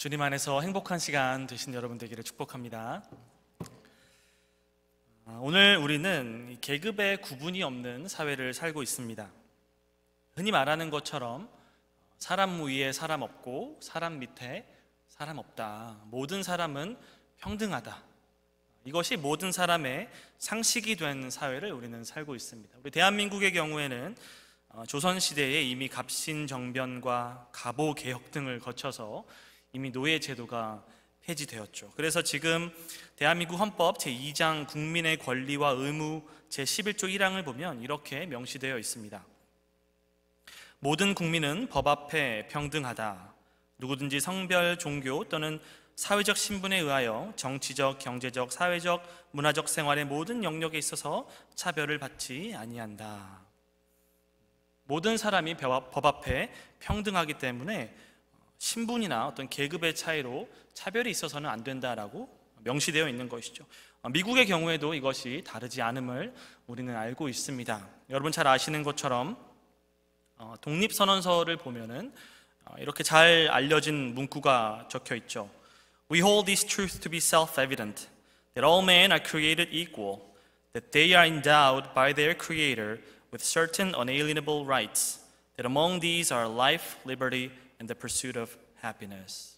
주님 안에서 행복한 시간 되신 여러분 되기를 축복합니다. 아, 오늘 우리는 계급의 구분이 없는 사회를 살고 있습니다. 흔히 말하는 것처럼 사람 위에 사람 없고 사람 밑에 사람 없다. 모든 사람은 평등하다. 이것이 모든 사람의 상식이 된 사회를 우리는 살고 있습니다. 우리 대한민국의 경우에는 어, 조선시대에 이미 갑신정변과 갑오개혁 등을 거쳐서 이미 노예 제도가 폐지되었죠. 그래서 지금 대한민국 헌법 제2장 국민의 권리와 의무 제11조 1항을 보면 이렇게 명시되어 있습니다. 모든 국민은 법 앞에 평등하다. 누구든지 성별, 종교 또는 사회적 신분에 의하여 정치적, 경제적, 사회적, 문화적 생활의 모든 영역에 있어서 차별을 받지 아니한다. 모든 사람이 법 앞에 평등하기 때문에 신분이나 어떤 계급의 차이로 차별이 있어서는 안 된다라고 명시되어 있는 것이죠. 미국의 경우에도 이것이 다르지 않음을 우리는 알고 있습니다. 여러분 잘 아시는 것처럼 독립선언서를 보면은 이렇게 잘 알려진 문구가 적혀 있죠. We hold this truth to be self-evident that all men are created equal, that they are endowed by their creator with certain unalienable rights, that among these are life, liberty, and the pursuit of happiness.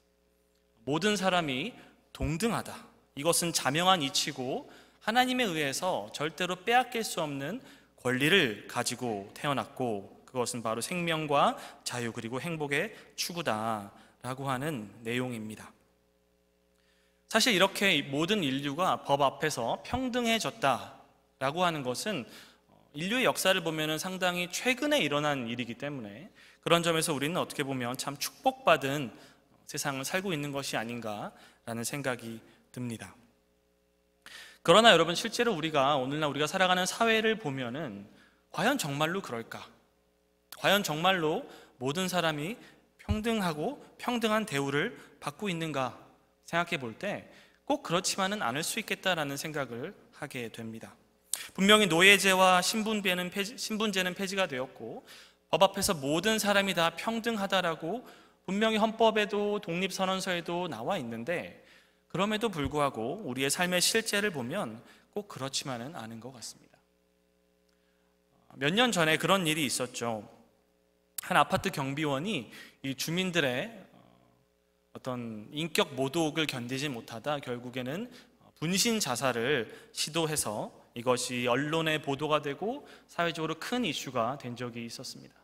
모든 사람이 동등하다. 이것은 자명한 이치고 하나님에 의해서 절대로 빼앗길 수 없는 권리를 가지고 태어났고 그것은 바로 생명과 자유 그리고 행복의 추구다라고 하는 내용입니다. 사실 이렇게 모든 인류가 법 앞에서 평등해졌다라고 하는 것은 인류의 역사를 보면 상당히 최근에 일어난 일이기 때문에 그런 점에서 우리는 어떻게 보면 참 축복받은 세상을 살고 있는 것이 아닌가라는 생각이 듭니다. 그러나 여러분 실제로 우리가 오늘날 우리가 살아가는 사회를 보면은 과연 정말로 그럴까? 과연 정말로 모든 사람이 평등하고 평등한 대우를 받고 있는가 생각해 볼 때 꼭 그렇지만은 않을 수 있겠다라는 생각을 하게 됩니다. 분명히 노예제와 신분제는 폐지, 신분제는 폐지가 되었고 법 앞에서 모든 사람이 다 평등하다라고 분명히 헌법에도 독립선언서에도 나와 있는데 그럼에도 불구하고 우리의 삶의 실제를 보면 꼭 그렇지만은 않은 것 같습니다. 몇 년 전에 그런 일이 있었죠. 한 아파트 경비원이 이 주민들의 어, 어떤 인격 모독을 견디지 못하다 결국에는 분신 자살을 시도해서 이것이 언론에 보도가 되고 사회적으로 큰 이슈가 된 적이 있었습니다.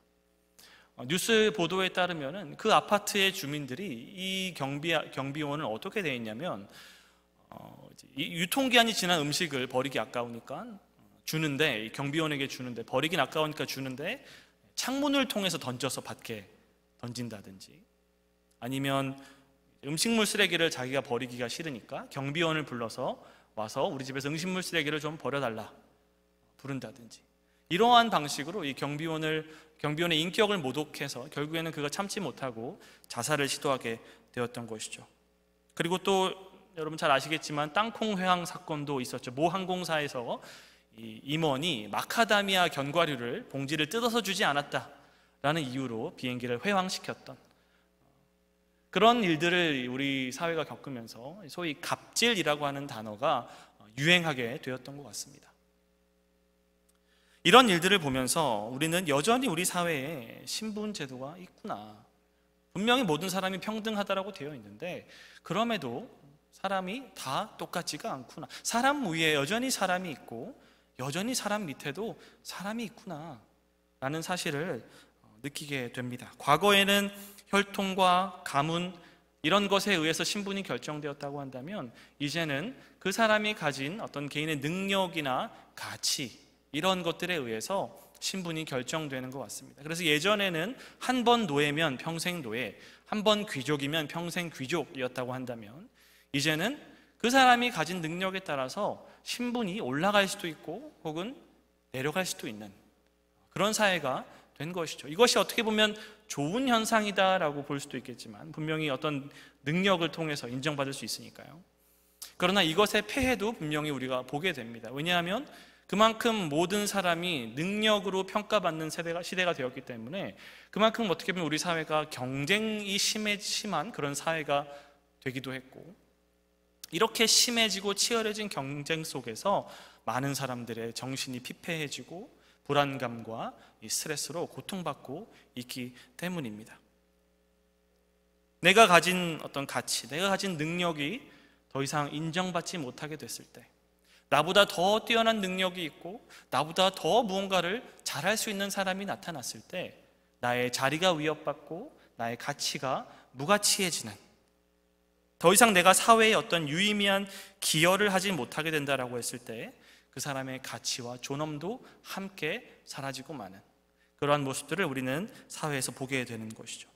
어, 뉴스 보도에 따르면 그 아파트의 주민들이 이 경비, 경비원을 어떻게 돼 있냐면 어, 유통기한이 지난 음식을 버리기 아까우니까 주는데 경비원에게 주는데 버리긴 아까우니까 주는데 창문을 통해서 던져서 밖에 던진다든지 아니면 음식물 쓰레기를 자기가 버리기가 싫으니까 경비원을 불러서 와서 우리 집에서 음식물 쓰레기를 좀 버려달라 부른다든지 이러한 방식으로 이 경비원을 경비원의 인격을 모독해서 결국에는 그가 참지 못하고 자살을 시도하게 되었던 것이죠. 그리고 또 여러분 잘 아시겠지만 땅콩 회항 사건도 있었죠. 모 항공사에서 임원이 마카다미아 견과류를 봉지를 뜯어서 주지 않았다라는 이유로 비행기를 회항시켰던 그런 일들을 우리 사회가 겪으면서 소위 갑질이라고 하는 단어가 유행하게 되었던 것 같습니다. 이런 일들을 보면서 우리는 여전히 우리 사회에 신분 제도가 있구나. 분명히 모든 사람이 평등하다라고 되어 있는데 그럼에도 사람이 다 똑같지가 않구나. 사람 위에 여전히 사람이 있고 여전히 사람 밑에도 사람이 있구나. 라는 사실을 느끼게 됩니다. 과거에는 혈통과 가문 이런 것에 의해서 신분이 결정되었다고 한다면 이제는 그 사람이 가진 어떤 개인의 능력이나 가치 이런 것들에 의해서 신분이 결정되는 것 같습니다. 그래서 예전에는 한 번 노예면 평생 노예, 한 번 귀족이면 평생 귀족이었다고 한다면 이제는 그 사람이 가진 능력에 따라서 신분이 올라갈 수도 있고 혹은 내려갈 수도 있는 그런 사회가 된 것이죠. 이것이 어떻게 보면 좋은 현상이다라고 볼 수도 있겠지만 분명히 어떤 능력을 통해서 인정받을 수 있으니까요. 그러나 이것의 폐해도 분명히 우리가 보게 됩니다. 왜냐하면 그만큼 모든 사람이 능력으로 평가받는 세대가, 시대가 되었기 때문에 그만큼 어떻게 보면 우리 사회가 경쟁이 심해, 심한 그런 사회가 되기도 했고 이렇게 심해지고 치열해진 경쟁 속에서 많은 사람들의 정신이 피폐해지고 불안감과 스트레스로 고통받고 있기 때문입니다. 내가 가진 어떤 가치, 내가 가진 능력이 더 이상 인정받지 못하게 됐을 때 나보다 더 뛰어난 능력이 있고 나보다 더 무언가를 잘할 수 있는 사람이 나타났을 때 나의 자리가 위협받고 나의 가치가 무가치해지는 더 이상 내가 사회에 어떤 유의미한 기여를 하지 못하게 된다라고 했을 때 그 사람의 가치와 존엄도 함께 사라지고 마는 그러한 모습들을 우리는 사회에서 보게 되는 것이죠.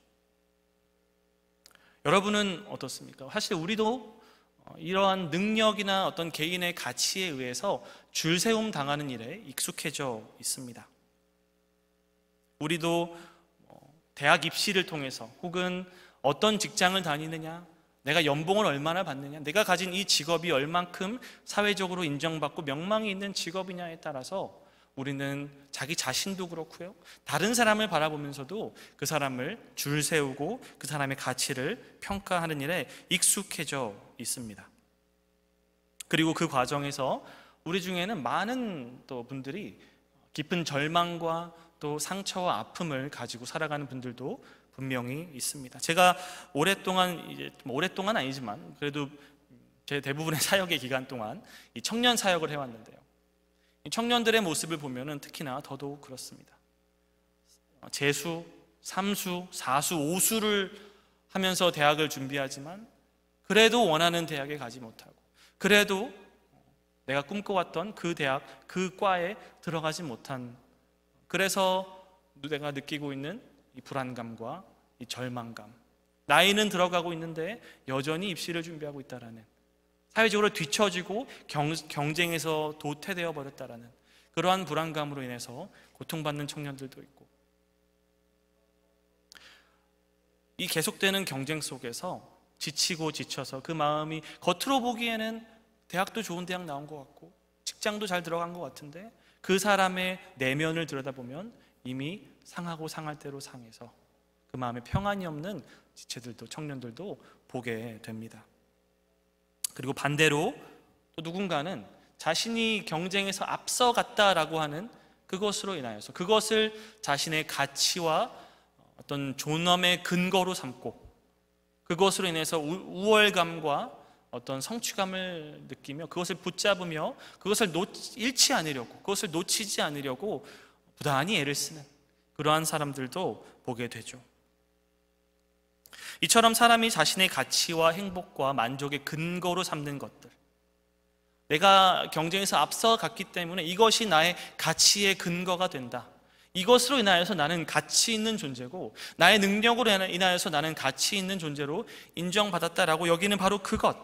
여러분은 어떻습니까? 사실 우리도 어, 이러한 능력이나 어떤 개인의 가치에 의해서 줄세움 당하는 일에 익숙해져 있습니다. 우리도 어, 대학 입시를 통해서 혹은 어떤 직장을 다니느냐, 내가 연봉을 얼마나 받느냐, 내가 가진 이 직업이 얼만큼 사회적으로 인정받고 명망이 있는 직업이냐에 따라서 우리는 자기 자신도 그렇고요. 다른 사람을 바라보면서도 그 사람을 줄 세우고 그 사람의 가치를 평가하는 일에 익숙해져 있습니다. 그리고 그 과정에서 우리 중에는 많은 또 분들이 깊은 절망과 또 상처와 아픔을 가지고 살아가는 분들도 분명히 있습니다. 제가 오랫동안 이제 오랫동안 아니지만 그래도 제 대부분의 사역의 기간 동안 이 청년 사역을 해왔는데요. 청년들의 모습을 보면 특히나 더더욱 그렇습니다. 어, 재수, 삼수, 사수, 오수를 하면서 대학을 준비하지만 그래도 원하는 대학에 가지 못하고 그래도 내가 꿈꿔왔던 그 대학, 그 과에 들어가지 못한 그래서 내가 느끼고 있는 이 불안감과 이 절망감 나이는 들어가고 있는데 여전히 입시를 준비하고 있다라는 사회적으로 뒤처지고 경, 쟁에서 도태되어 버렸다라는 그러한 불안감으로 인해서 고통받는 청년들도 있고 이 계속되는 경쟁 속에서 지치고 지쳐서 그 마음이 겉으로 보기에는 대학도 좋은 대학 나온 것 같고 직장도 잘 들어간 것 같은데 그 사람의 내면을 들여다보면 이미 상하고 상할 대로 상해서 그 마음에 평안이 없는 지체들도 청년들도 보게 됩니다. 그리고 반대로 또 누군가는 자신이 경쟁에서 앞서갔다라고 하는 그것으로 인하여서 그것을 자신의 가치와 어떤 존엄의 근거로 삼고 그것으로 인해서 우월감과 어떤 성취감을 느끼며 그것을 붙잡으며 그것을 잃지 않으려고 그것을 놓치지 않으려고 부단히 애를 쓰는 그러한 사람들도 보게 되죠. 이처럼 사람이 자신의 가치와 행복과 만족의 근거로 삼는 것들. 내가 경쟁에서 앞서갔기 때문에 이것이 나의 가치의 근거가 된다. 이것으로 인하여서 나는 가치 있는 존재고 나의 능력으로 인하여서 나는 가치 있는 존재로 인정받았다라고 여기는 바로 그것.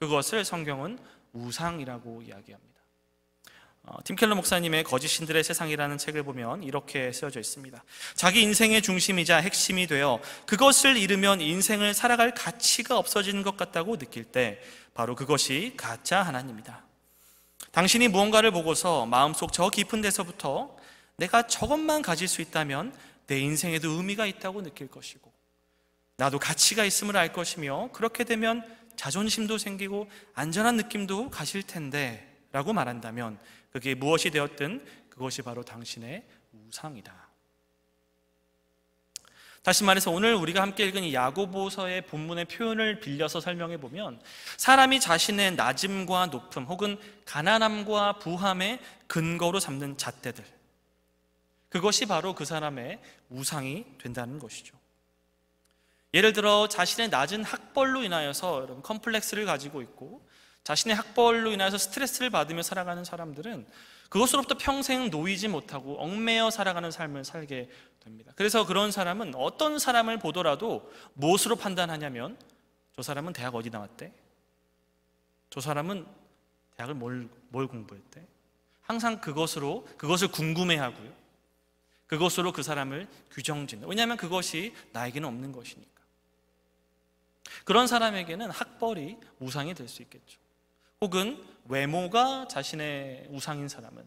그것을 성경은 우상이라고 이야기합니다. 어, 팀켈러 목사님의 거짓 신들의 세상이라는 책을 보면 이렇게 쓰여져 있습니다. 자기 인생의 중심이자 핵심이 되어 그것을 잃으면 인생을 살아갈 가치가 없어지는 것 같다고 느낄 때 바로 그것이 가짜 하나님입니다. 당신이 무언가를 보고서 마음속 저 깊은 데서부터 내가 저것만 가질 수 있다면 내 인생에도 의미가 있다고 느낄 것이고 나도 가치가 있음을 알 것이며 그렇게 되면 자존심도 생기고 안전한 느낌도 가실 텐데 라고 말한다면 그게 무엇이 되었든 그것이 바로 당신의 우상이다. 다시 말해서 오늘 우리가 함께 읽은 이 야고보서의 본문의 표현을 빌려서 설명해 보면 사람이 자신의 낮음과 높음 혹은 가난함과 부함의 근거로 삼는 잣대들 그것이 바로 그 사람의 우상이 된다는 것이죠. 예를 들어 자신의 낮은 학벌로 인하여서 컴플렉스를 가지고 있고 자신의 학벌로 인해서 스트레스를 받으며 살아가는 사람들은 그것으로부터 평생 놓이지 못하고 얽매여 살아가는 삶을 살게 됩니다. 그래서 그런 사람은 어떤 사람을 보더라도 무엇으로 판단하냐면 저 사람은 대학 어디 나왔대? 저 사람은 대학을 뭘, 뭘 공부했대? 항상 그것으로, 그것을 궁금해 하고요. 그것으로 그 사람을 규정 짓는. 왜냐하면 그것이 나에게는 없는 것이니까. 그런 사람에게는 학벌이 우상이될 수 있겠죠. 혹은 외모가 자신의 우상인 사람은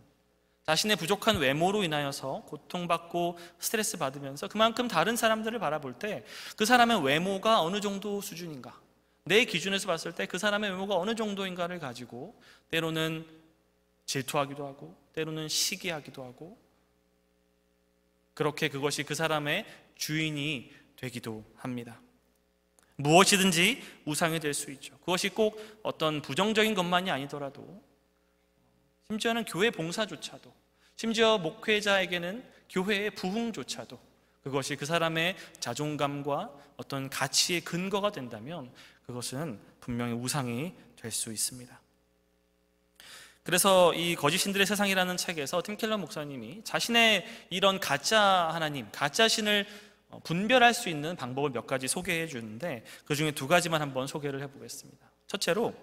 자신의 부족한 외모로 인하여서 고통받고 스트레스 받으면서 그만큼 다른 사람들을 바라볼 때 그 사람의 외모가 어느 정도 수준인가 내 기준에서 봤을 때 그 사람의 외모가 어느 정도인가를 가지고 때로는 질투하기도 하고 때로는 시기하기도 하고 그렇게 그것이 그 사람의 주인이 되기도 합니다. 무엇이든지 우상이 될 수 있죠. 그것이 꼭 어떤 부정적인 것만이 아니더라도 심지어는 교회 봉사조차도 심지어 목회자에게는 교회의 부흥조차도 그것이 그 사람의 자존감과 어떤 가치의 근거가 된다면 그것은 분명히 우상이 될 수 있습니다. 그래서 이 거짓 신들의 세상이라는 책에서 팀 켈러 목사님이 자신의 이런 가짜 하나님, 가짜 신을 어, 분별할 수 있는 방법을 몇 가지 소개해 주는데 그 중에 두 가지만 한번 소개를 해보겠습니다. 첫째로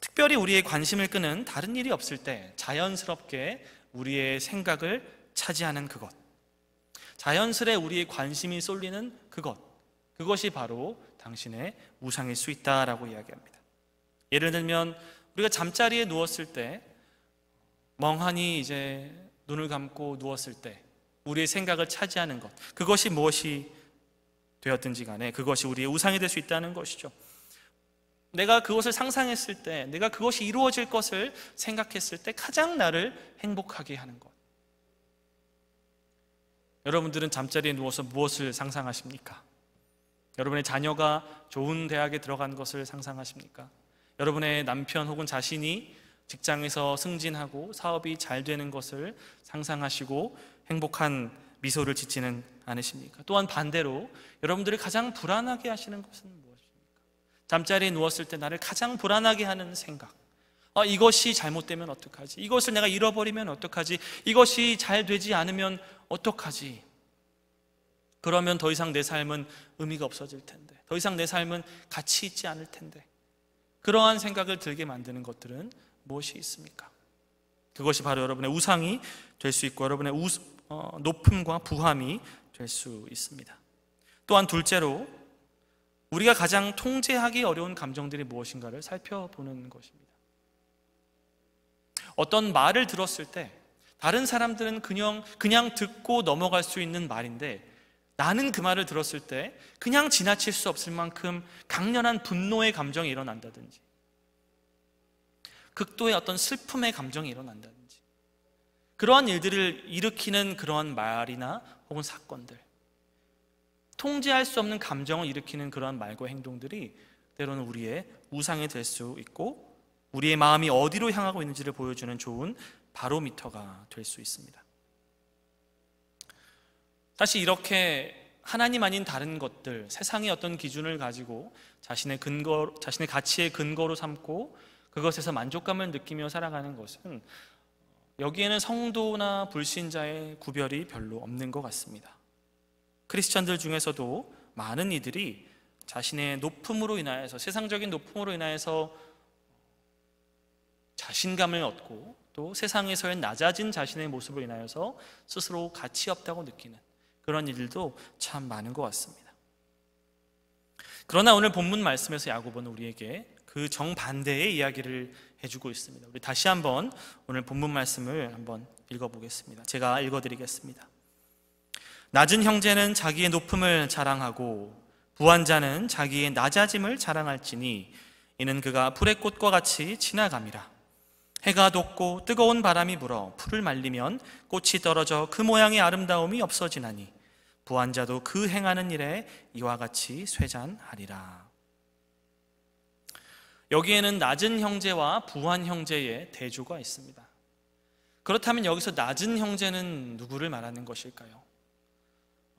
특별히 우리의 관심을 끄는 다른 일이 없을 때 자연스럽게 우리의 생각을 차지하는 그것. 자연스레 우리의 관심이 쏠리는 그것. 그것이 바로 당신의 우상일 수 있다라고 이야기합니다. 예를 들면 우리가 잠자리에 누웠을 때 멍하니 이제 눈을 감고 누웠을 때 우리의 생각을 차지하는 것, 그것이 무엇이 되었든지 간에 그것이 우리의 우상이 될 수 있다는 것이죠. 내가 그것을 상상했을 때, 내가 그것이 이루어질 것을 생각했을 때 가장 나를 행복하게 하는 것. 여러분들은 잠자리에 누워서 무엇을 상상하십니까? 여러분의 자녀가 좋은 대학에 들어간 것을 상상하십니까? 여러분의 남편 혹은 자신이 직장에서 승진하고 사업이 잘 되는 것을 상상하시고 행복한 미소를 짓지는 않으십니까? 또한 반대로 여러분들이 가장 불안하게 하시는 것은 무엇입니까? 잠자리에 누웠을 때 나를 가장 불안하게 하는 생각. 아, 이것이 잘못되면 어떡하지? 이것을 내가 잃어버리면 어떡하지? 이것이 잘 되지 않으면 어떡하지? 그러면 더 이상 내 삶은 의미가 없어질 텐데. 더 이상 내 삶은 가치 있지 않을 텐데. 그러한 생각을 들게 만드는 것들은 무엇이 있습니까? 그것이 바로 여러분의 우상이 될 수 있고 여러분의 우, 어, 높음과 부함이 될 수 있습니다. 또한 둘째로 우리가 가장 통제하기 어려운 감정들이 무엇인가를 살펴보는 것입니다. 어떤 말을 들었을 때 다른 사람들은 그냥 그냥 듣고 넘어갈 수 있는 말인데 나는 그 말을 들었을 때 그냥 지나칠 수 없을 만큼 강렬한 분노의 감정이 일어난다든지 극도의 어떤 슬픔의 감정이 일어난다. 그러한 일들을 일으키는 그러한 말이나 혹은 사건들 통제할 수 없는 감정을 일으키는 그러한 말과 행동들이 때로는 우리의 우상이 될 수 있고 우리의 마음이 어디로 향하고 있는지를 보여주는 좋은 바로미터가 될 수 있습니다. 다시 이렇게 하나님 아닌 다른 것들, 세상의 어떤 기준을 가지고 자신의 근거, 자신의 가치의 근거로 삼고 그것에서 만족감을 느끼며 살아가는 것은 여기에는 성도나 불신자의 구별이 별로 없는 것 같습니다. 크리스천들 중에서도 많은 이들이 자신의 높음으로 인하여서 세상적인 높음으로 인하여서 자신감을 얻고 또 세상에서의 낮아진 자신의 모습으로 인하여서 스스로 가치 없다고 느끼는 그런 일들도 참 많은 것 같습니다. 그러나 오늘 본문 말씀에서 야고보 우리에게 그 정반대의 이야기를 해주고 있습니다. 우리 다시 한번 오늘 본문 말씀을 한번 읽어보겠습니다. 제가 읽어드리겠습니다. 낮은 형제는 자기의 높음을 자랑하고 부한자는 자기의 낮아짐을 자랑할지니 이는 그가 풀의 꽃과 같이 지나감이라. 해가 돋고 뜨거운 바람이 불어 풀을 말리면 꽃이 떨어져 그 모양의 아름다움이 없어지나니 부한자도 그 행하는 일에 이와 같이 쇠잔하리라. 여기에는 낮은 형제와 부한 형제의 대조가 있습니다. 그렇다면 여기서 낮은 형제는 누구를 말하는 것일까요?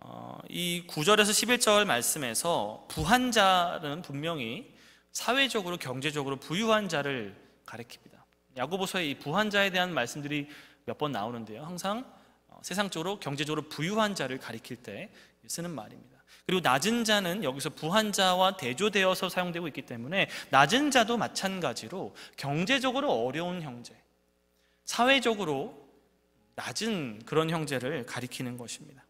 어, 이 9절에서 11절 말씀에서 부한 자는 분명히 사회적으로 경제적으로 부유한 자를 가리킵니다. 야고보서의 이 부한 자에 대한 말씀들이 몇 번 나오는데요. 항상 어, 세상적으로 경제적으로 부유한 자를 가리킬 때 쓰는 말입니다. 그리고 낮은 자는 여기서 부한자와 대조되어서 사용되고 있기 때문에 낮은 자도 마찬가지로 경제적으로 어려운 형제, 사회적으로 낮은 그런 형제를 가리키는 것입니다.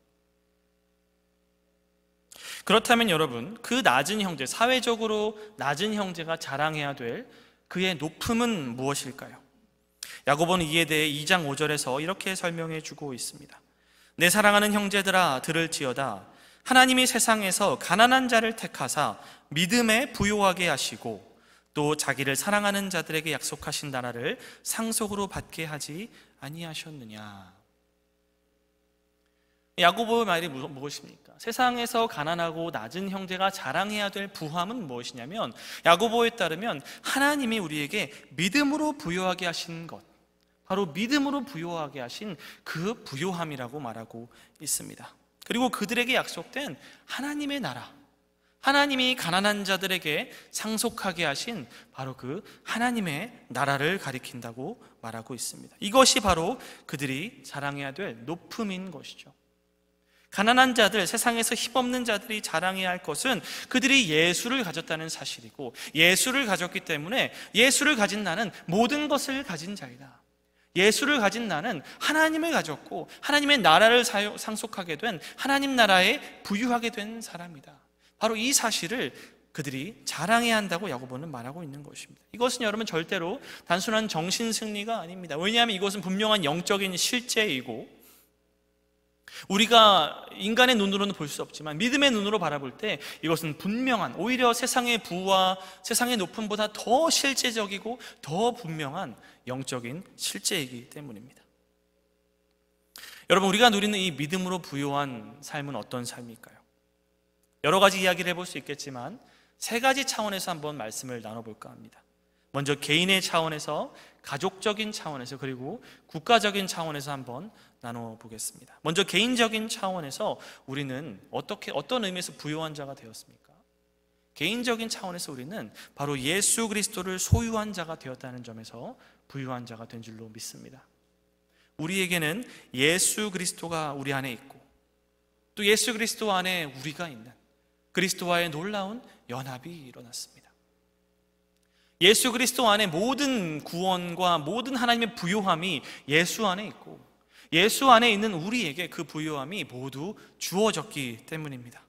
그렇다면 여러분, 그 낮은 형제, 사회적으로 낮은 형제가 자랑해야 될 그의 높음은 무엇일까요? 야고보는 이에 대해 2장 5절에서 이렇게 설명해 주고 있습니다. 내 사랑하는 형제들아 들을지어다 하나님이 세상에서 가난한 자를 택하사 믿음에 부요하게 하시고 또 자기를 사랑하는 자들에게 약속하신 나라를 상속으로 받게 하지 아니하셨느냐. 야고보의 말이 무엇입니까? 세상에서 가난하고 낮은 형제가 자랑해야 될 부함은 무엇이냐면 야고보에 따르면 하나님이 우리에게 믿음으로 부여하게 하신 것 바로 믿음으로 부여하게 하신 그 부여함이라고 말하고 있습니다. 그리고 그들에게 약속된 하나님의 나라, 하나님이 가난한 자들에게 상속하게 하신 바로 그 하나님의 나라를 가리킨다고 말하고 있습니다. 이것이 바로 그들이 자랑해야 될 높음인 것이죠. 가난한 자들, 세상에서 힘없는 자들이 자랑해야 할 것은 그들이 예수를 가졌다는 사실이고 예수를 가졌기 때문에 예수를 가진 나는 모든 것을 가진 자이다. 예수를 가진 나는 하나님을 가졌고 하나님의 나라를 상속하게 된 하나님 나라에 부유하게 된 사람이다. 바로 이 사실을 그들이 자랑해야 한다고 야고보는 말하고 있는 것입니다. 이것은 여러분 절대로 단순한 정신 승리가 아닙니다. 왜냐하면 이것은 분명한 영적인 실제이고 우리가 인간의 눈으로는 볼 수 없지만 믿음의 눈으로 바라볼 때 이것은 분명한 오히려 세상의 부와 세상의 높음보다 더 실제적이고 더 분명한 영적인 실제이기 때문입니다. 여러분 우리가 누리는 이 믿음으로 부요한 삶은 어떤 삶일까요? 여러 가지 이야기를 해볼 수 있겠지만 세 가지 차원에서 한번 말씀을 나눠볼까 합니다. 먼저 개인의 차원에서 가족적인 차원에서 그리고 국가적인 차원에서 한번 나눠 보겠습니다. 먼저 개인적인 차원에서 우리는 어떻게 어떤 의미에서 부요한 자가 되었습니까? 개인적인 차원에서 우리는 바로 예수 그리스도를 소유한 자가 되었다는 점에서 부유한 자가 된 줄로 믿습니다. 우리에게는 예수 그리스도가 우리 안에 있고 또 예수 그리스도 안에 우리가 있는 그리스도와의 놀라운 연합이 일어났습니다. 예수 그리스도 안에 모든 구원과 모든 하나님의 부요함이 예수 안에 있고 예수 안에 있는 우리에게 그 부요함이 모두 주어졌기 때문입니다.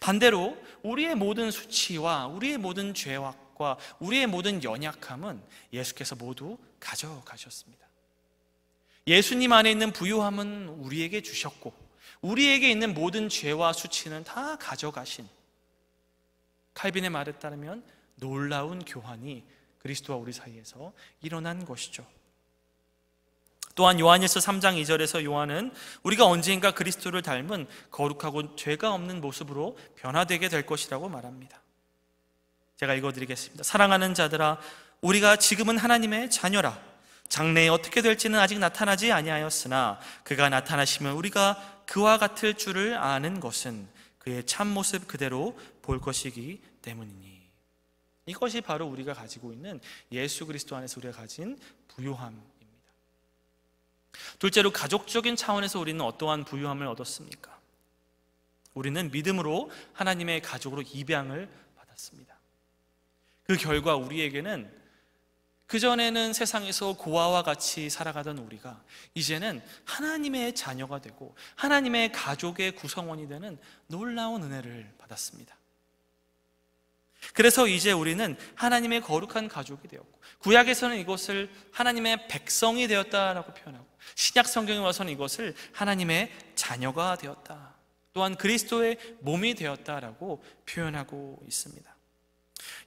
반대로 우리의 모든 수치와 우리의 모든 죄악과 우리의 모든 연약함은 예수께서 모두 가져가셨습니다. 예수님 안에 있는 부요함은 우리에게 주셨고 우리에게 있는 모든 죄와 수치는 다 가져가신 칼빈의 말에 따르면 놀라운 교환이 그리스도와 우리 사이에서 일어난 것이죠. 또한 요한일서 3장 2절에서 요한은 우리가 언젠가 그리스도를 닮은 거룩하고 죄가 없는 모습으로 변화되게 될 것이라고 말합니다. 제가 읽어드리겠습니다. 사랑하는 자들아, 우리가 지금은 하나님의 자녀라. 장래에 어떻게 될지는 아직 나타나지 아니하였으나 그가 나타나시면 우리가 그와 같을 줄을 아는 것은 그의 참모습 그대로 볼 것이기 때문이니. 이것이 바로 우리가 가지고 있는 예수 그리스도 안에서 우리가 가진 부유함입니다 둘째로 가족적인 차원에서 우리는 어떠한 부요함을 얻었습니까? 우리는 믿음으로 하나님의 가족으로 입양을 받았습니다. 그 결과 우리에게는 그전에는 세상에서 고아와 같이 살아가던 우리가 이제는 하나님의 자녀가 되고 하나님의 가족의 구성원이 되는 놀라운 은혜를 받았습니다. 그래서 이제 우리는 하나님의 거룩한 가족이 되었고 구약에서는 이것을 하나님의 백성이 되었다라고 표현하고 신약 성경에 와서는 이것을 하나님의 자녀가 되었다. 또한 그리스도의 몸이 되었다라고 표현하고 있습니다.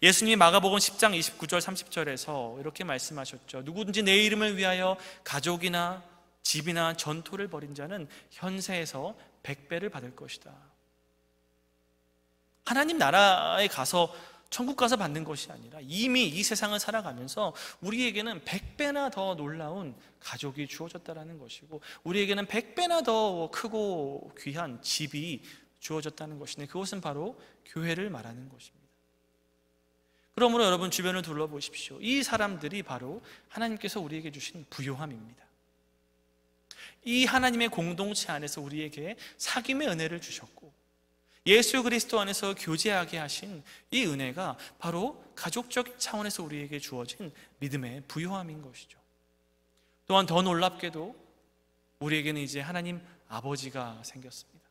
예수님이 마가복음 10장 29절 30절에서 이렇게 말씀하셨죠. 누구든지 내 이름을 위하여 가족이나 집이나 전토를 벌인 자는 현세에서 백배를 받을 것이다. 하나님 나라에 가서 천국 가서 받는 것이 아니라 이미 이 세상을 살아가면서 우리에게는 100배나 더 놀라운 가족이 주어졌다는 것이고 우리에게는 100배나 더 크고 귀한 집이 주어졌다는 것이데 그것은 바로 교회를 말하는 것입니다. 그러므로 여러분 주변을 둘러보십시오. 이 사람들이 바로 하나님께서 우리에게 주신 부요함입니다. 이 하나님의 공동체 안에서 우리에게 사귐의 은혜를 주셨고 예수 그리스도 안에서 교제하게 하신 이 은혜가 바로 가족적 차원에서 우리에게 주어진 믿음의 부요함인 것이죠. 또한 더 놀랍게도 우리에게는 이제 하나님 아버지가 생겼습니다.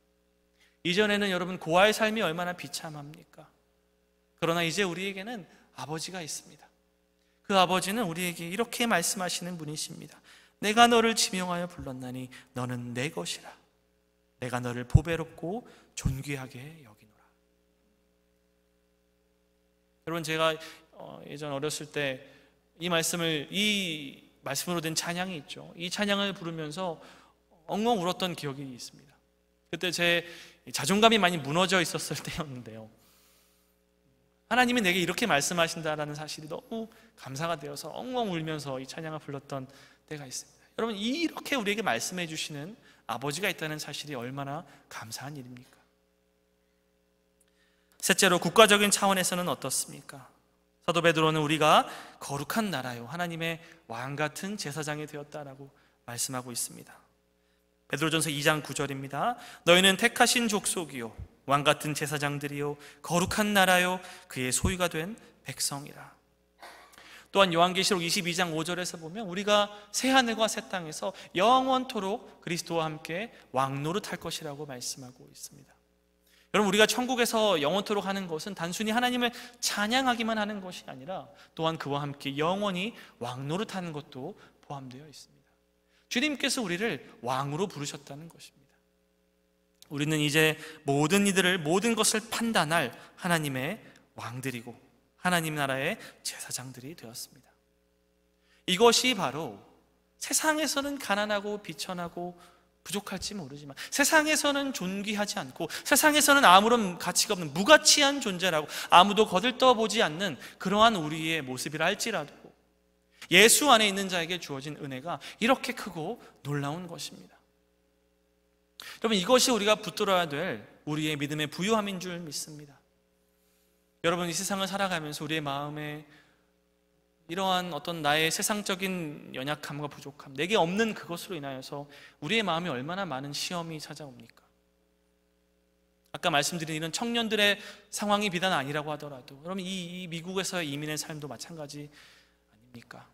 이전에는 여러분 고아의 삶이 얼마나 비참합니까? 그러나 이제 우리에게는 아버지가 있습니다. 그 아버지는 우리에게 이렇게 말씀하시는 분이십니다. 내가 너를 지명하여 불렀나니 너는 내 것이라. 내가 너를 보배롭고 존귀하게 여기노라. 여러분 제가 어, 예전 어렸을 때 이 말씀을 이 말씀으로 된 찬양이 있죠. 이 찬양을 부르면서 엉엉 울었던 기억이 있습니다. 그때 제 자존감이 많이 무너져 있었을 때였는데요. 하나님이 내게 이렇게 말씀하신다라는 사실이 너무 감사가 되어서 엉엉 울면서 이 찬양을 불렀던 때가 있습니다. 여러분 이렇게 우리에게 말씀해 주시는 아버지가 있다는 사실이 얼마나 감사한 일입니까? 셋째로 국가적인 차원에서는 어떻습니까? 사도 베드로는 우리가 거룩한 나라요 하나님의 왕 같은 제사장이 되었다라고 말씀하고 있습니다. 베드로전서 2장 9절입니다. 너희는 택하신 족속이요 왕 같은 제사장들이요 거룩한 나라요 그의 소유가 된 백성이라. 또한 요한계시록 22장 5절에서 보면 우리가 새 하늘과 새 땅에서 영원토록 그리스도와 함께 왕노릇 할 것이라고 말씀하고 있습니다. 여러분 우리가 천국에서 영원토록 하는 것은 단순히 하나님을 찬양하기만 하는 것이 아니라 또한 그와 함께 영원히 왕노릇 하는 것도 포함되어 있습니다. 주님께서 우리를 왕으로 부르셨다는 것입니다. 우리는 이제 모든 이들을 모든 것을 판단할 하나님의 왕들이고 하나님 나라의 제사장들이 되었습니다. 이것이 바로 세상에서는 가난하고 비천하고 부족할지 모르지만 세상에서는 존귀하지 않고 세상에서는 아무런 가치가 없는 무가치한 존재라고 아무도 거들떠보지 않는 그러한 우리의 모습이라 할지라도 예수 안에 있는 자에게 주어진 은혜가 이렇게 크고 놀라운 것입니다. 여러분 이것이 우리가 붙들어야 될 우리의 믿음의 부유함인 줄 믿습니다. 여러분 이 세상을 살아가면서 우리의 마음에 이러한 어떤 나의 세상적인 연약함과 부족함, 내게 없는 그것으로 인하여서 우리의 마음이 얼마나 많은 시험이 찾아옵니까? 아까 말씀드린 이런 청년들의 상황이 비단 아니라고 하더라도, 그러면 이, 이 미국에서의 이민의 삶도 마찬가지 아닙니까?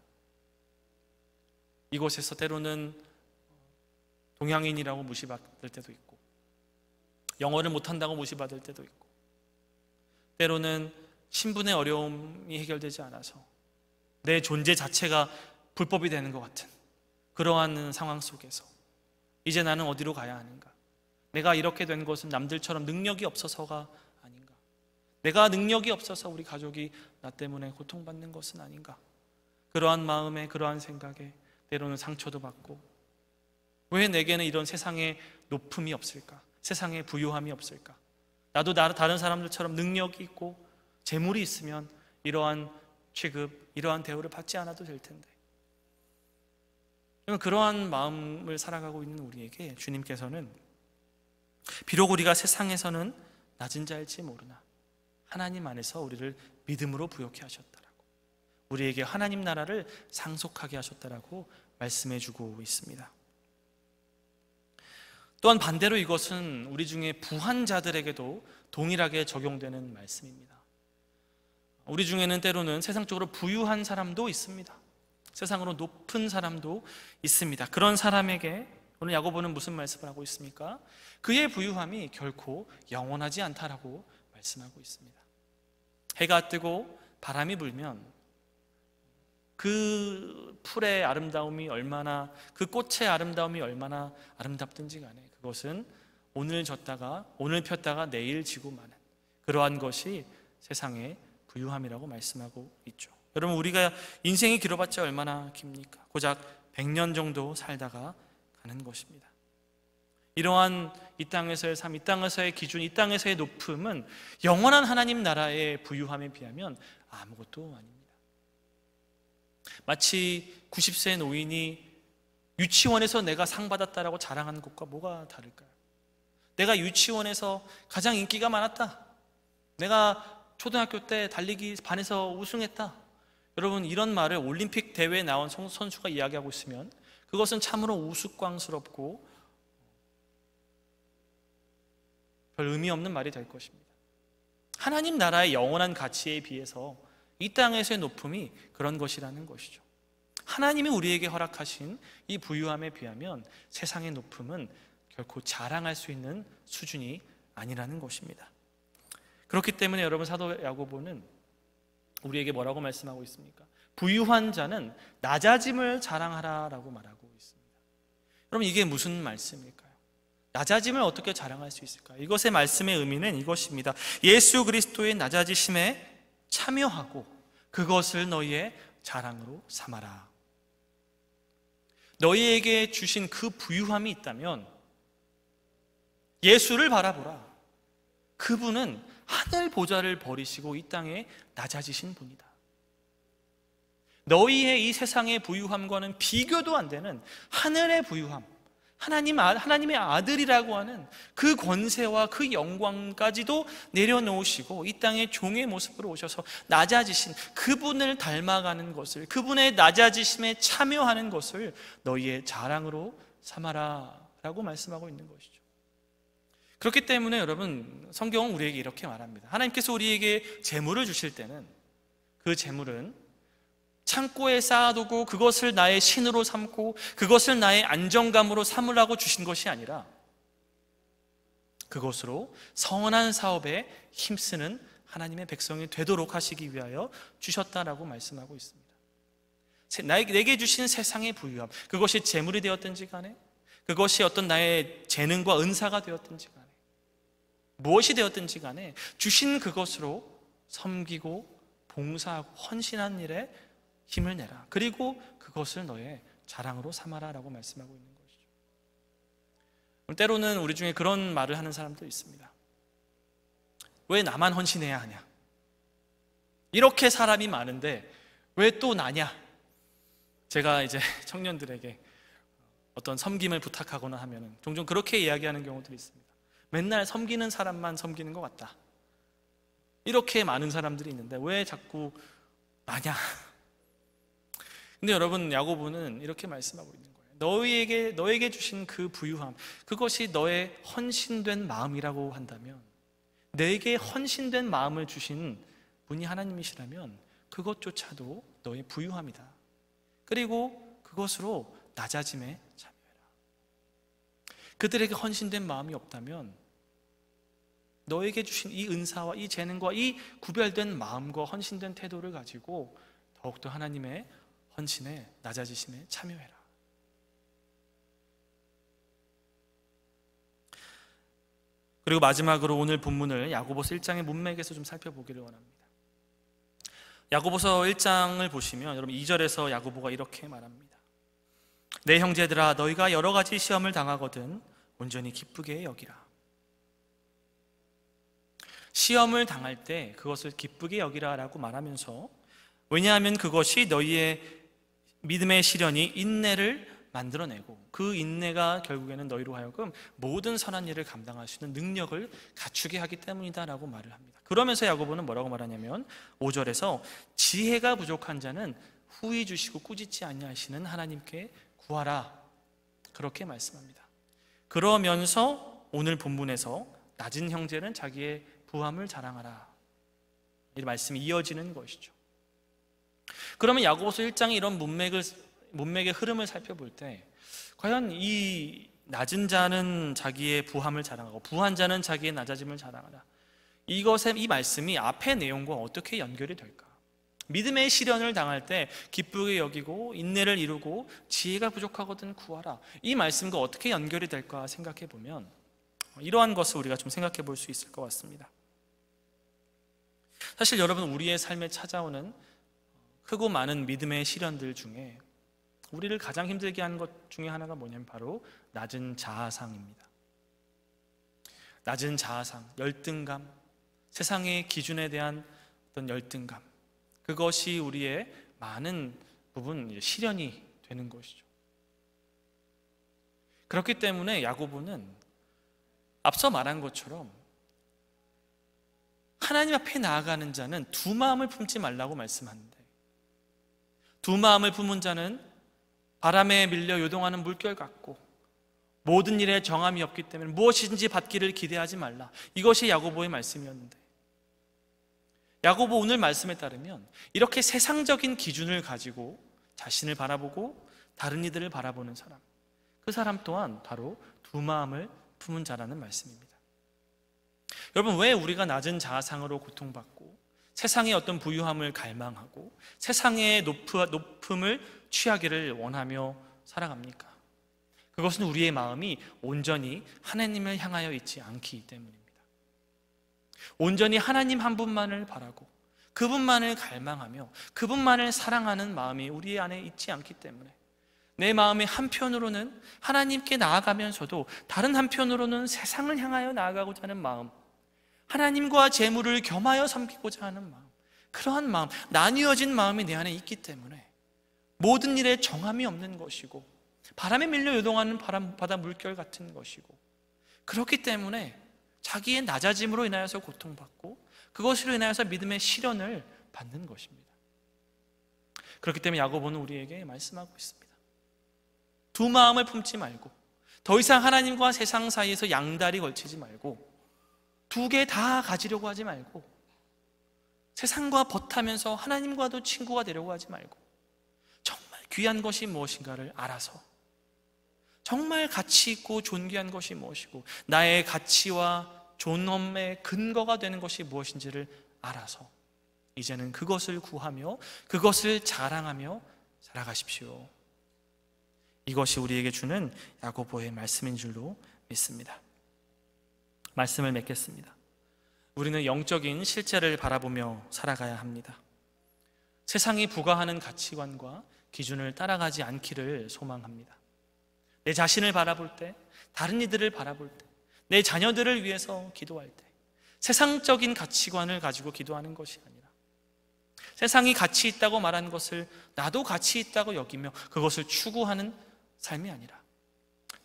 이곳에서 때로는 동양인이라고 무시받을 때도 있고, 영어를 못한다고 무시받을 때도 있고, 때로는 신분의 어려움이 해결되지 않아서 내 존재 자체가 불법이 되는 것 같은 그러한 상황 속에서 이제 나는 어디로 가야 하는가? 내가 이렇게 된 것은 남들처럼 능력이 없어서가 아닌가? 내가 능력이 없어서 우리 가족이 나 때문에 고통받는 것은 아닌가? 그러한 마음에 그러한 생각에 때로는 상처도 받고 왜 내게는 이런 세상의 높음이 없을까? 세상의 부유함이 없을까? 나도 다른 사람들처럼 능력이 있고 재물이 있으면 이러한 취급, 이러한 대우를 받지 않아도 될 텐데. 그러한 마음을 살아가고 있는 우리에게 주님께서는 비록 우리가 세상에서는 낮은 자일지 모르나 하나님 안에서 우리를 믿음으로 부욕해 하셨다라고 우리에게 하나님 나라를 상속하게 하셨다라고 말씀해 주고 있습니다. 또한 반대로 이것은 우리 중에 부한 자들에게도 동일하게 적용되는 말씀입니다. 우리 중에는 때로는 세상적으로 부유한 사람도 있습니다. 세상으로 높은 사람도 있습니다. 그런 사람에게 오늘 야고보는 무슨 말씀을 하고 있습니까? 그의 부유함이 결코 영원하지 않다라고 말씀하고 있습니다. 해가 뜨고 바람이 불면 그 풀의 아름다움이 얼마나 그 꽃의 아름다움이 얼마나 아름답든지 간에 그것은 오늘 졌다가 오늘 폈다가 내일 지고 마는 그러한 것이 세상의 부유함이라고 말씀하고 있죠. 여러분 우리가 인생이 길어봤자 얼마나 깁니까? 고작 100년 정도 살다가 가는 것입니다. 이러한 이 땅에서의 삶, 이 땅에서의 기준, 이 땅에서의 높음은 영원한 하나님 나라의 부유함에 비하면 아무것도 아닙니다. 마치 90세 노인이 유치원에서 내가 상 받았다라고 자랑하는 것과 뭐가 다를까요? 내가 유치원에서 가장 인기가 많았다. 내가 초등학교 때 달리기 반에서 우승했다. 여러분 이런 말을 올림픽 대회에 나온 선수가 이야기하고 있으면 그것은 참으로 우스꽝스럽고 별 의미 없는 말이 될 것입니다. 하나님 나라의 영원한 가치에 비해서 이 땅에서의 높음이 그런 것이라는 것이죠. 하나님이 우리에게 허락하신 이 부유함에 비하면 세상의 높음은 결코 자랑할 수 있는 수준이 아니라는 것입니다. 그렇기 때문에 여러분 사도 야고보는 우리에게 뭐라고 말씀하고 있습니까? 부유한 자는 낮아짐을 자랑하라라고 말하고 있습니다. 여러 이게 무슨 말씀일까요? 낮아짐을 어떻게 자랑할 수 있을까요? 이것의 말씀의 의미는 이것입니다. 예수 그리스도의 낮아지심에 참여하고 그것을 너희의 자랑으로 삼아라. 너희에게 주신 그 부유함이 있다면 예수를 바라보라. 그분은 하늘 보좌를 버리시고 이 땅에 낮아지신 분이다. 너희의 이 세상의 부유함과는 비교도 안 되는 하늘의 부유함. 하나님, 아, 하나님의 아들이라고 하는 그 권세와 그 영광까지도 내려놓으시고 이 땅의 종의 모습으로 오셔서 낮아지신 그분을 닮아가는 것을 그분의 낮아지심에 참여하는 것을 너희의 자랑으로 삼아라 라고 말씀하고 있는 것이죠. 그렇기 때문에 여러분 성경은 우리에게 이렇게 말합니다. 하나님께서 우리에게 재물을 주실 때는 그 재물은 창고에 쌓아두고 그것을 나의 신으로 삼고 그것을 나의 안정감으로 삼으라고 주신 것이 아니라 그것으로 선한 사업에 힘쓰는 하나님의 백성이 되도록 하시기 위하여 주셨다라고 말씀하고 있습니다. 내게 주신 세상의 부유함, 그것이 재물이 되었든지 간에, 그것이 어떤 나의 재능과 은사가 되었든지 간에, 무엇이 되었든지 간에 주신 그것으로 섬기고 봉사하고 헌신한 일에 힘을 내라. 그리고 그것을 너의 자랑으로 삼아라라고 말씀하고 있는 것이죠. 때로는 우리 중에 그런 말을 하는 사람도 있습니다. 왜 나만 헌신해야 하냐? 이렇게 사람이 많은데 왜 또 나냐? 제가 이제 청년들에게 어떤 섬김을 부탁하거나 하면 종종 그렇게 이야기하는 경우들이 있습니다. 맨날 섬기는 사람만 섬기는 것 같다. 이렇게 많은 사람들이 있는데 왜 자꾸 나냐? 근데 여러분 야고보는 이렇게 말씀하고 있는 거예요. 너희에게 너에게 주신 그 부유함 그것이 너의 헌신된 마음이라고 한다면 내게 헌신된 마음을 주신 분이 하나님이시라면 그것조차도 너의 부유함이다. 그리고 그것으로 낮아짐에 참여해라. 그들에게 헌신된 마음이 없다면 너에게 주신 이 은사와 이 재능과 이 구별된 마음과 헌신된 태도를 가지고 더욱더 하나님의 헌신에 낮아지심에 참여해라. 그리고 마지막으로 오늘 본문을 야고보서 1장의 문맥에서 좀 살펴보기를 원합니다. 야고보서 1장을 보시면 여러분 2절에서 야고보가 이렇게 말합니다. 내 형제들아 너희가 여러 가지 시험을 당하거든 온전히 기쁘게 여기라. 시험을 당할 때 그것을 기쁘게 여기라라고 말하면서 왜냐하면 그것이 너희의 믿음의 시련이 인내를 만들어내고 그 인내가 결국에는 너희로 하여금 모든 선한 일을 감당할 수 있는 능력을 갖추게 하기 때문이다라고 말을 합니다. 그러면서 야고보는 뭐라고 말하냐면 5절에서 지혜가 부족한 자는 후이 주시고 꾸짖지 아니하시는 하나님께 구하라 그렇게 말씀합니다. 그러면서 오늘 본문에서 낮은 형제는 자기의 부함을 자랑하라 이 말씀이 이어지는 것이죠. 그러면 야고보서 1장의 이런 문맥을 문맥의 흐름을 살펴볼 때 과연 이 낮은 자는 자기의 부함을 자랑하고 부한 자는 자기의 낮아짐을 자랑하다 이것의 이 말씀이 앞의 내용과 어떻게 연결이 될까? 믿음의 시련을 당할 때 기쁘게 여기고 인내를 이루고 지혜가 부족하거든 구하라. 이 말씀과 어떻게 연결이 될까 생각해 보면 이러한 것을 우리가 좀 생각해 볼 수 있을 것 같습니다. 사실 여러분 우리의 삶에 찾아오는 크고 많은 믿음의 시련들 중에 우리를 가장 힘들게 하는 것 중에 하나가 뭐냐면 바로 낮은 자아상입니다. 낮은 자아상, 열등감, 세상의 기준에 대한 어떤 열등감. 그것이 우리의 많은 부분 실현이 되는 것이죠. 그렇기 때문에 야고보는 앞서 말한 것처럼 하나님 앞에 나아가는 자는 두 마음을 품지 말라고 말씀합니다. 두 마음을 품은 자는 바람에 밀려 요동하는 물결 같고 모든 일에 정함이 없기 때문에 무엇인지 받기를 기대하지 말라. 이것이 야고보의 말씀이었는데. 야고보 오늘 말씀에 따르면 이렇게 세상적인 기준을 가지고 자신을 바라보고 다른 이들을 바라보는 사람. 그 사람 또한 바로 두 마음을 품은 자라는 말씀입니다. 여러분, 왜 우리가 낮은 자아상으로 고통받고 세상의 어떤 부유함을 갈망하고 세상의 높음을 취하기를 원하며 살아갑니까? 그것은 우리의 마음이 온전히 하나님을 향하여 있지 않기 때문입니다. 온전히 하나님 한 분만을 바라고 그분만을 갈망하며 그분만을 사랑하는 마음이 우리 안에 있지 않기 때문에 내 마음의 한편으로는 하나님께 나아가면서도 다른 한편으로는 세상을 향하여 나아가고자 하는 마음 하나님과 재물을 겸하여 삼키고자 하는 마음. 그러한 마음, 나뉘어진 마음이 내 안에 있기 때문에 모든 일에 정함이 없는 것이고 바람에 밀려 요동하는 바람, 바다 물결 같은 것이고 그렇기 때문에 자기의 낮아짐으로 인하여서 고통받고 그것으로 인하여서 믿음의 시련을 받는 것입니다. 그렇기 때문에 야고보는 우리에게 말씀하고 있습니다. 두 마음을 품지 말고 더 이상 하나님과 세상 사이에서 양다리 걸치지 말고 두개다 가지려고 하지 말고 세상과 벗하면서 하나님과도 친구가 되려고 하지 말고 정말 귀한 것이 무엇인가를 알아서 정말 가치 있고 존귀한 것이 무엇이고 나의 가치와 존엄의 근거가 되는 것이 무엇인지를 알아서 이제는 그것을 구하며 그것을 자랑하며 살아가십시오. 이것이 우리에게 주는 야고보의 말씀인 줄로 믿습니다. 말씀을 맺겠습니다. 우리는 영적인 실제를 바라보며 살아가야 합니다. 세상이 부과하는 가치관과 기준을 따라가지 않기를 소망합니다. 내 자신을 바라볼 때, 다른 이들을 바라볼 때, 내 자녀들을 위해서 기도할 때, 세상적인 가치관을 가지고 기도하는 것이 아니라 세상이 가치 있다고 말한 것을 나도 가치 있다고 여기며 그것을 추구하는 삶이 아니라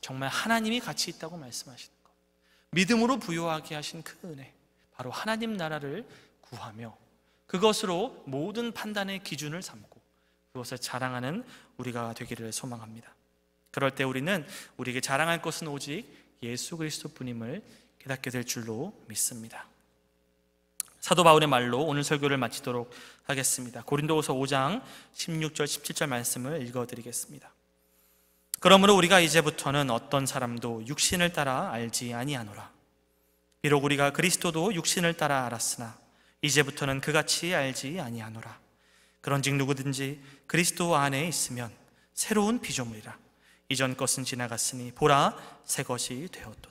정말 하나님이 가치 있다고 말씀하시는 믿음으로 부여하게 하신 그 은혜 바로 하나님 나라를 구하며 그것으로 모든 판단의 기준을 삼고 그것을 자랑하는 우리가 되기를 소망합니다. 그럴 때 우리는 우리에게 자랑할 것은 오직 예수 그리스도뿐임을 깨닫게 될 줄로 믿습니다. 사도 바울의 말로 오늘 설교를 마치도록 하겠습니다. 고린도후서 5장 16절 17절 말씀을 읽어 드리겠습니다. 그러므로 우리가 이제부터는 어떤 사람도 육신을 따라 알지 아니하노라. 비록 우리가 그리스도도 육신을 따라 알았으나 이제부터는 그같이 알지 아니하노라. 그런즉 누구든지 그리스도 안에 있으면 새로운 피조물이라. 이전 것은 지나갔으니 보라 새 것이 되었도다.